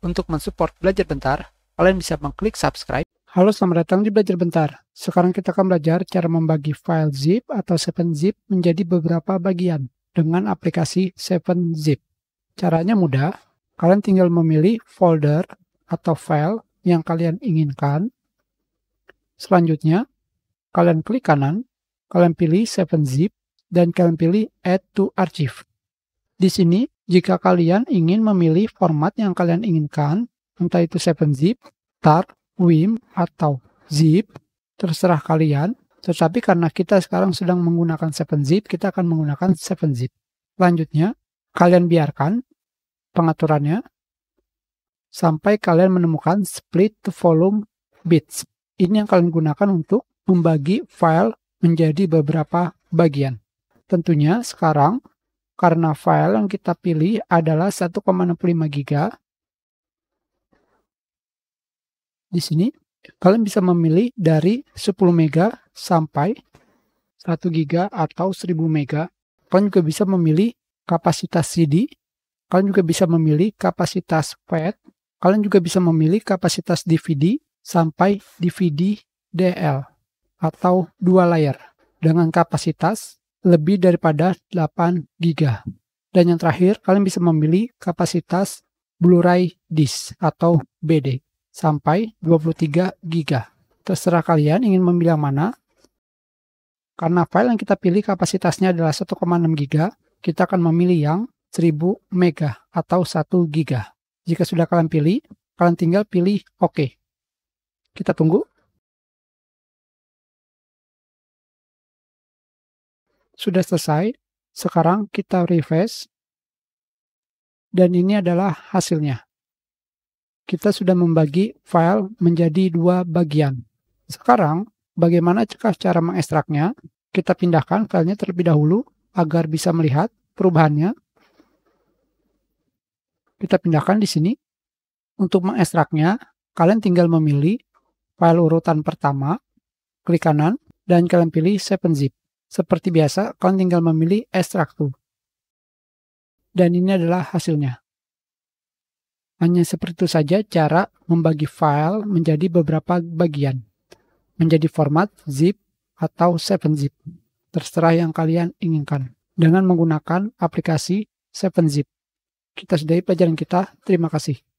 Untuk mensupport Belajar Bentar, kalian bisa mengklik subscribe. Halo, selamat datang di Belajar Bentar. Sekarang kita akan belajar cara membagi file zip atau 7zip menjadi beberapa bagian dengan aplikasi 7zip. Caranya mudah. Kalian tinggal memilih folder atau file yang kalian inginkan. Selanjutnya, kalian klik kanan, kalian pilih 7zip, dan kalian pilih add to archive. Di sini, jika kalian ingin memilih format yang kalian inginkan, entah itu 7-zip, tar, wim, atau zip, terserah kalian. Tetapi karena kita sekarang sedang menggunakan 7-zip, kita akan menggunakan 7-zip. Selanjutnya, kalian biarkan pengaturannya sampai kalian menemukan split to volume bits. Ini yang kalian gunakan untuk membagi file menjadi beberapa bagian. Tentunya sekarang karena file yang kita pilih adalah 1,65 giga. Di sini kalian bisa memilih dari 10 mega sampai 1 giga atau 1000 mega. Kalian juga bisa memilih kapasitas CD, kalian juga bisa memilih kapasitas FAT, kalian juga bisa memilih kapasitas DVD sampai DVD DL atau dua layar dengan kapasitas lebih daripada 8 GB. Dan yang terakhir, kalian bisa memilih kapasitas Blu-ray disk atau BD sampai 23 GB. Terserah kalian ingin memilih yang mana. Karena file yang kita pilih kapasitasnya adalah 1,6 GB, kita akan memilih yang 1000 MB atau 1 GB. Jika sudah kalian pilih, kalian tinggal pilih OK. Kita tunggu. Sudah selesai. Sekarang kita refresh. Dan ini adalah hasilnya. Kita sudah membagi file menjadi dua bagian. Sekarang, bagaimana cara mengekstraknya? Kita pindahkan filenya terlebih dahulu agar bisa melihat perubahannya. Kita pindahkan di sini. Untuk mengekstraknya, kalian tinggal memilih file urutan pertama, klik kanan, dan kalian pilih 7zip. Seperti biasa, kalian tinggal memilih Tool. Dan ini adalah hasilnya. Hanya seperti itu saja cara membagi file menjadi beberapa bagian. Menjadi format zip atau 7zip. Terserah yang kalian inginkan. Dengan menggunakan aplikasi 7zip. Kita sudahi pelajaran kita. Terima kasih.